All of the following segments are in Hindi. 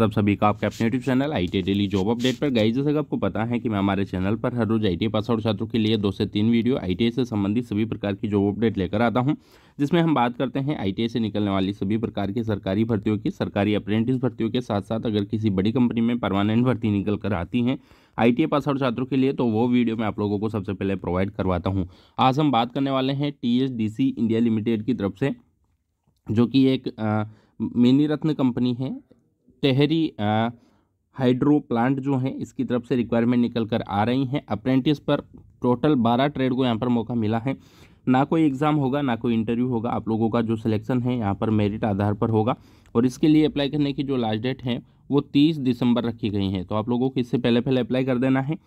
सब सभी का आपके अपने YouTube channel I T daily job update पर गई जैसे आपको पता है कि मैं हमारे चैनल पर हर रोज आई टी पास आउट छात्रों के लिए दो से तीन वीडियो आई से संबंधित सभी प्रकार की जॉब अपडेट लेकर आता हूं जिसमें हम बात करते हैं आई से निकलने वाली सभी प्रकार की सरकारी भर्तियों की सरकारी अप्रेंटिस भर्तियों के साथ साथ अगर किसी बड़ी कंपनी में परमानेंट भर्ती निकल कर आती हैं आई टी पास आउट छात्रों के लिए तो वो वीडियो मैं आप लोगों को सबसे पहले प्रोवाइड करवाता हूँ आज हम बात करने वाले हैं टी इंडिया लिमिटेड की तरफ से जो कि एक मिनी रत्न कंपनी है टेहरी हाइड्रो प्लांट जो हैं इसकी तरफ से रिक्वायरमेंट निकल कर आ रही हैं अप्रेंटिस पर टोटल बारह ट्रेड को यहाँ पर मौका मिला है ना कोई एग्ज़ाम होगा ना कोई इंटरव्यू होगा आप लोगों का जो सिलेक्शन है यहाँ पर मेरिट आधार पर होगा और इसके लिए अप्लाई करने की जो लास्ट डेट है वो तीस दिसंबर रखी गई है तो आप लोगों को इससे पहले पहले अप्लाई कर देना है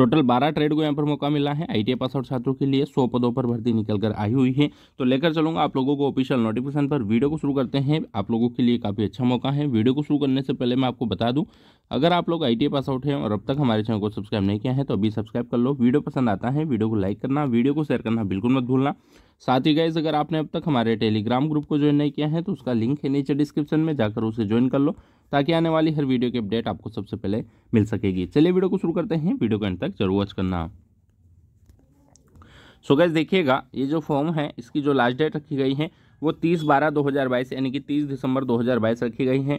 टोटल बारह ट्रेड को यहाँ पर मौका मिला है आई पास आउट छात्रों के लिए सौ पदों पर भर्ती निकल कर आई हुई है तो लेकर चलूंगा आप लोगों को ऑफिशियल नोटिफिकेशन पर वीडियो को शुरू करते हैं आप लोगों के लिए काफ़ी अच्छा मौका है वीडियो को शुरू करने से पहले मैं आपको बता दूँ अगर आप लोग आई पास आउट हैं और अब तक हमारे चैनल को सब्सक्राइब नहीं किया है तो अभी सब्सक्राइब कर लो वीडियो पसंद आता है वीडियो को लाइक करना वीडियो को शेयर करना बिल्कुल मत भूलना साथ ही गाइज अगर आपने अब तक हमारे टेलीग्राम ग्रुप को ज्वाइन नहीं किया है तो उसका लिंक है नीचे डिस्क्रिप्शन में जाकर उसे ज्वाइन कर लो ताकि आने वाली हर वीडियो की अपडेट आपको सबसे पहले मिल सकेगी चलिए वीडियो को शुरू करते हैं वीडियो को अंत तक जरूर वॉच करना सो गैस देखिएगा ये जो फॉर्म है इसकी जो लास्ट डेट रखी गई है वो तीस बारह दो यानी कि तीस दिसंबर दो रखी गई है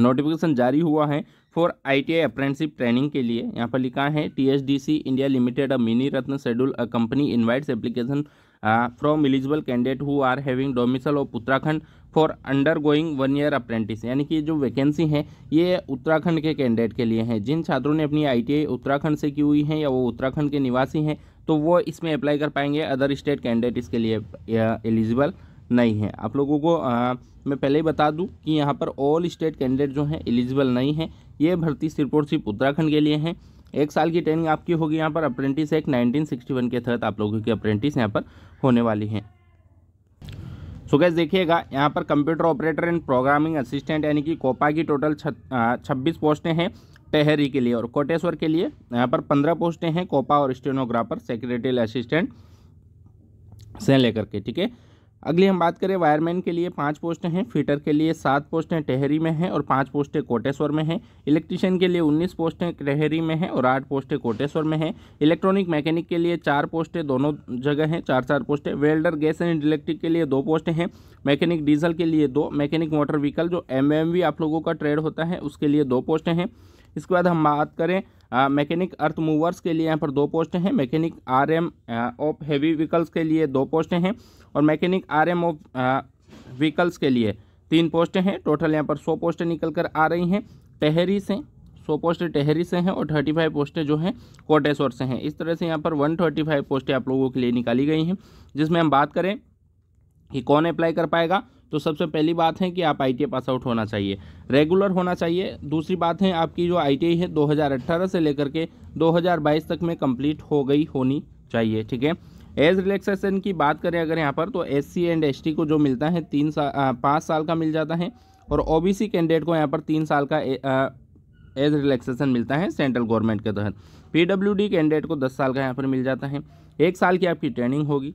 नोटिफिकेशन जारी हुआ है फॉर आईटीआई अप्रेंटिसशिप ट्रेनिंग के लिए यहाँ पर लिखा है THDC India Limited a mini ratna schedule a company invites application from eligible candidate who are having domicile of Uttarakhand for undergoing one year apprentice यानी कि जो वैकेंसी है ये उत्तराखंड के कैंडिडेट के लिए हैं जिन छात्रों ने अपनी आई उत्तराखंड से की हुई है या वो उत्तराखंड के निवासी हैं तो वो इसमें अप्लाई कर पाएंगे अदर स्टेट कैंडिडेट इसके लिए एलिजिबल नहीं है आप लोगों को आ, uh, मैं पहले ही बता दूं कि यहाँ पर ऑल स्टेट कैंडिडेट जो हैं एलिजिबल नहीं हैं ये भर्ती सिर्फ और सिर्फ उत्तराखंड के लिए हैं एक साल की ट्रेनिंग आपकी होगी यहाँ पर अप्रेंटिस एक्ट 1961 के तहत आप लोगों की अप्रेंटिस यहाँ पर होने वाली हैं सो गैस देखिएगा यहाँ पर computer operator and programming assistant यानी कि कोपा की टोटल छब्बीस पोस्टें हैं टहरी के लिए और कोटेश्वर के लिए यहाँ पर पंद्रह पोस्टें हैं कोपा और स्टेनोग्राफर सेक्रेटरी असिस्टेंट से लेकर के ठीक है अगली हम बात करें वायरमैन के लिए पाँच पोस्ट हैं फिटर के लिए सात पोस्टें टेहरी में हैं और पाँच पोस्टें कोटेश्वर में हैं इलेक्ट्रिशियन के लिए उन्नीस पोस्टें टेहरी में हैं और आठ पोस्टें कोटेश्वर में हैं इलेक्ट्रॉनिक मैकेनिक के लिए चार पोस्टें दोनों जगह हैं चार चार पोस्टें वेल्डर गैस एंड इलेक्ट्रिक के लिए दो पोस्टें हैं मैकेनिक डीजल के लिए दो मैकेनिक मोटर व्हीकल जो एम आप लोगों का ट्रेड होता है उसके लिए दो पोस्टें हैं इसके बाद हम बात करें मैकेनिक अर्थ मूवर्स के लिए यहाँ पर दो पोस्ट हैं mechanic R M of heavy vehicles के लिए दो पोस्ट हैं और मैकेनिक आर एम व्हीकल्स के लिए तीन पोस्टें हैं टोटल यहाँ पर सौ पोस्टें निकल कर आ रही हैं टहरी से सौ पोस्टें टहरी से हैं और थर्टी फाइव पोस्टें जो हैं कोटेश्वर से हैं इस तरह से यहाँ पर वन थर्टी फाइव पोस्टें आप लोगों के लिए निकाली गई हैं जिसमें हम बात करें कि कौन अप्लाई कर पाएगा तो सबसे पहली बात है कि आप आई पास आउट होना चाहिए रेगुलर होना चाहिए दूसरी बात है आपकी जो आई है 2018 से लेकर के 2022 तक में कंप्लीट हो गई होनी चाहिए ठीक है एज रिलैक्सेशन की बात करें अगर यहाँ पर तो S C and S T को जो मिलता है तीन साल पाँच साल का मिल जाता है और ओ बी सी कैंडिडेट को यहाँ पर तीन साल का एज रिलैक्सेशन मिलता है सेंट्रल गवर्नमेंट के तहत पी डब्ल्यू डी कैंडिडेट को दस साल का यहाँ पर मिल जाता है एक साल की आपकी ट्रेनिंग होगी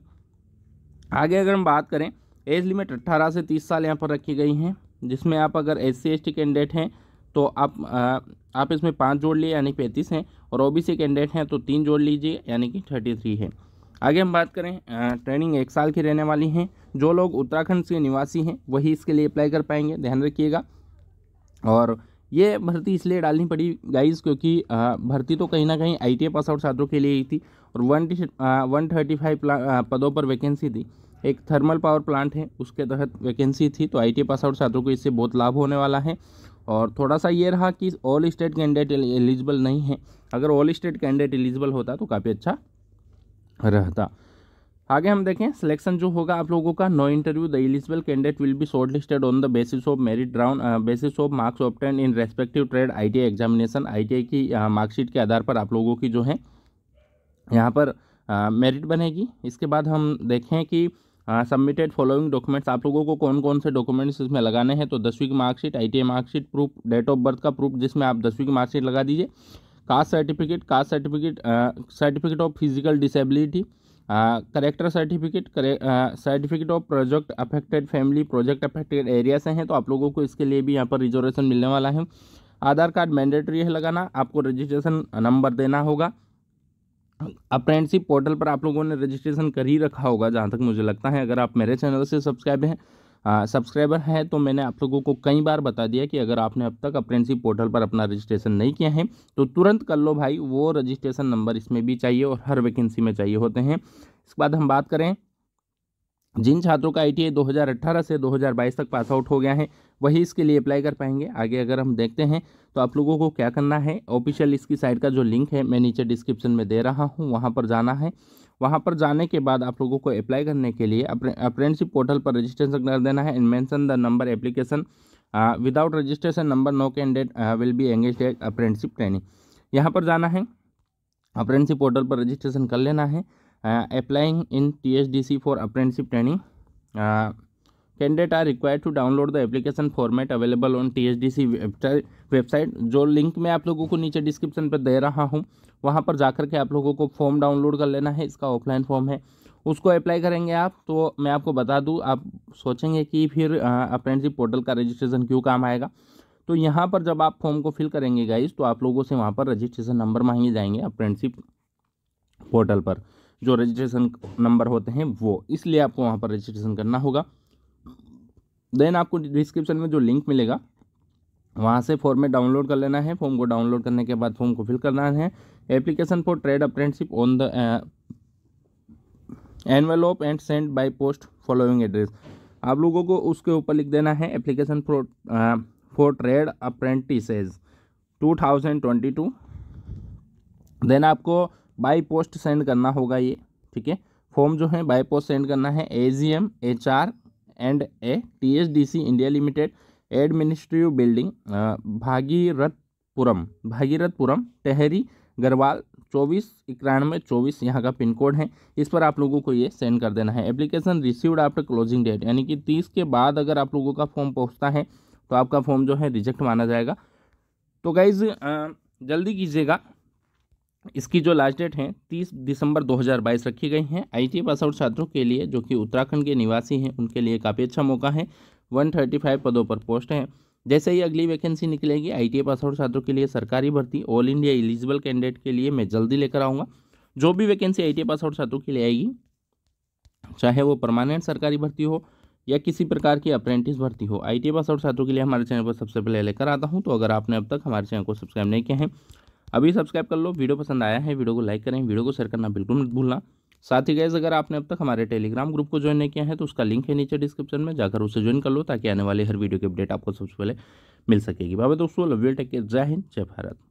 आगे अगर हम बात करें एज लिमिट अट्ठारह से तीस साल यहाँ पर रखी गई हैं जिसमें आप अगर S C S T candidate हैं तो आप आ, आप इसमें पाँच जोड़ लिए यानी पैंतीस हैं और ओ बी सी कैंडिडेट हैं तो तीन जोड़ लीजिए यानी कि थर्टी थ्री है आगे हम बात करें ट्रेनिंग एक साल की रहने वाली हैं जो लोग उत्तराखंड से निवासी हैं वही इसके लिए अप्लाई कर पाएंगे ध्यान रखिएगा और ये भर्ती इसलिए डालनी पड़ी गाइस क्योंकि भर्ती तो कहीं ना कहीं आई पास आउट छात्रों के लिए ही थी और वन वन थर्टी फाइव पदों पर वैकेंसी थी एक थर्मल पावर प्लांट है उसके तहत वैकेंसी थी तो आई पास आउट छात्रों को इससे बहुत लाभ होने वाला है और थोड़ा सा ये रहा कि ऑल स्टेट कैंडिडेट एलिजिबल नहीं है अगर ऑल स्टेट कैंडिडेट एलिजिबल होता तो काफ़ी अच्छा रहता आगे हम देखें सिलेक्शन जो होगा आप लोगों का no interview the eligible candidate will be shortlisted on the basis of merit round basis of marks obtained in respective trade ITI examination ITI की मार्कशीट uh, के आधार पर आप लोगों की जो है यहाँ पर मेरिट uh, बनेगी इसके बाद हम देखें कि सबमिटेड फॉलोइंग डॉक्यूमेंट्स आप लोगों को कौन कौन से डॉक्यूमेंट्स इसमें लगाने हैं तो दसवीं की मार्कशीट आई marksheet proof date of birth का प्रूफ जिसमें आप दसवीं की मार्कशीट लगा दीजिए caste certificate caste certificate certificate of physical disability character certificate certificate of project affected family project affected area से हैं तो आप लोगों को इसके लिए भी यहाँ पर रिजर्वेशन मिलने वाला है आधार कार्ड मैंडेटरी है लगाना आपको रजिस्ट्रेशन नंबर देना होगा अप्रेंटशिप पोर्टल पर आप लोगों ने रजिस्ट्रेशन कर ही रखा होगा जहाँ तक मुझे लगता है अगर आप मेरे चैनल से सब्सक्राइब हैं सब्सक्राइबर है तो मैंने आप लोगों को कई बार बता दिया कि अगर आपने अब तक अप्रेंसिप पोर्टल पर अपना रजिस्ट्रेशन नहीं किया है तो तुरंत कर लो भाई वो रजिस्ट्रेशन नंबर इसमें भी चाहिए और हर वैकेंसी में चाहिए होते हैं इसके बाद हम बात करें जिन छात्रों का आई 2018 से 2022 तक पास आउट हो गया है वही इसके लिए अप्लाई कर पाएंगे आगे अगर हम देखते हैं तो आप लोगों को क्या करना है ऑफिशियल इसकी साइट का जो लिंक है मैं नीचे डिस्क्रिप्शन में दे रहा हूँ वहाँ पर जाना है वहाँ पर जाने के बाद आप लोगों को अप्लाई करने के लिए अप्रेंटशिप पोर्टल पर रजिस्ट्रेशन कर देना है and mention the number application without registration number no candidate will be engage at apprenticeship training यहाँ पर जाना है अप्रेंटशिप पोर्टल पर रजिस्ट्रेशन कर लेना है applying in T H D C for apprenticeship training candidate are required to download the application format available on T H D C website जो लिंक मैं आप लोगों को नीचे डिस्क्रिप्शन पर दे रहा हूँ वहाँ पर जाकर के आप लोगों को फॉर्म डाउनलोड कर लेना है इसका ऑफलाइन फॉर्म है उसको अप्लाई करेंगे आप तो मैं आपको बता दूँ आप सोचेंगे कि फिर अप्रेंटिसिप पोर्टल का रजिस्ट्रेशन क्यों काम आएगा तो यहाँ पर जब आप फॉर्म को फिल करेंगे गाइज तो आप लोगों से वहाँ पर रजिस्ट्रेशन नंबर मांगे जाएंगे अप्रेंटिसिप पोर्टल पर जो रजिस्ट्रेशन नंबर होते हैं वो इसलिए आपको वहाँ पर रजिस्ट्रेशन करना होगा देन आपको डिस्क्रिप्शन में जो लिंक मिलेगा वहाँ से फॉर्म में डाउनलोड कर लेना है फॉर्म को डाउनलोड करने के बाद फॉर्म को फिल करना है application for trade apprenticeship on the envelope and send by post following address आप लोगों को उसके ऊपर लिख देना है application for for trade apprentice two thousand twenty two then आपको बाई पोस्ट सेंड करना होगा ये ठीक है फॉर्म जो है बाई पोस्ट सेंड करना है A G M H R and A TSDC India Limited administrative building Bhagirathpuram Bhagirathpuram Tehri Garhwal चौबीस इक्यानवे चौबीस यहाँ का पिन कोड है इस पर आप लोगों को ये सेंड कर देना है application received after closing date यानी कि तीस के बाद अगर आप लोगों का फॉर्म पहुँचता है तो आपका फॉर्म जो है रिजेक्ट माना जाएगा तो गाइज़ uh, जल्दी कीजिएगा इसकी जो लास्ट डेट है 30 दिसंबर 2022 रखी गई हैं आईटी पास आउट छात्रों के लिए जो कि उत्तराखंड के निवासी हैं उनके लिए काफ़ी अच्छा मौका है 135 पदों पर पोस्ट है जैसे ही अगली वैकेंसी निकलेगी आई पास आउट छात्रों के लिए सरकारी भर्ती ऑल इंडिया एलिजिबल कैंडिडेट के लिए मैं जल्दी लेकर आऊँगा जो भी वैकेंसी आई पास आउट छात्रों के लिए आएगी चाहे वो परमानेंट सरकारी भर्ती हो या किसी प्रकार की अप्रेंटिस भर्ती हो आई पास आउट छात्रों के लिए हमारे चैनल पर सबसे पहले लेकर आता हूँ तो अगर आपने अब तक हमारे चैनल को सब्सक्राइब नहीं किया है अभी सब्सक्राइब कर लो वीडियो पसंद आया है वीडियो को लाइक करें वीडियो को शेयर करना बिल्कुल मत भूलना साथ ही गैस अगर आपने अब तक हमारे टेलीग्राम ग्रुप को ज्वाइन नहीं किया है तो उसका लिंक है नीचे डिस्क्रिप्शन में जाकर उसे ज्वाइन कर लो ताकि आने वाले हर वीडियो की अपडेट आपको सबसे पहले मिल सकेगी बाबा दोस्तों लव्यू टेक के जय हिंद जय भारत